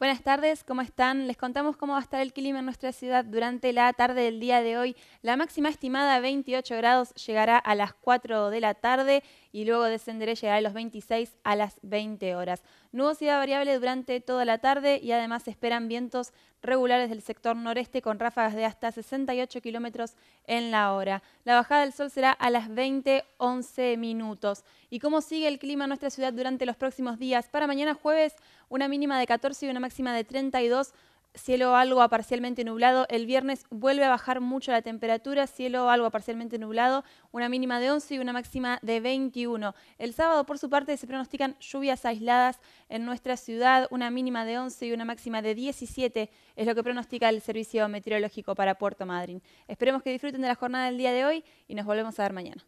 Buenas tardes, ¿cómo están? Les contamos cómo va a estar el clima en nuestra ciudad durante la tarde del día de hoy. La máxima estimada 28 grados llegará a las 4 de la tarde y luego descenderé, llegará a los 26 a las 20 horas. Nubosidad variable durante toda la tarde y además esperan vientos regulares del sector noreste con ráfagas de hasta 68 kilómetros en la hora. La bajada del sol será a las 20, 11 minutos. ¿Y cómo sigue el clima en nuestra ciudad durante los próximos días? Para mañana jueves, una mínima de 14 y una máxima de 32, cielo algo parcialmente nublado. El viernes vuelve a bajar mucho la temperatura, cielo algo parcialmente nublado, una mínima de 11 y una máxima de 21. El sábado, por su parte, se pronostican lluvias aisladas en nuestra ciudad, una mínima de 11 y una máxima de 17, es lo que pronostica el Servicio Meteorológico para Puerto Madryn. Esperemos que disfruten de la jornada del día de hoy y nos volvemos a ver mañana.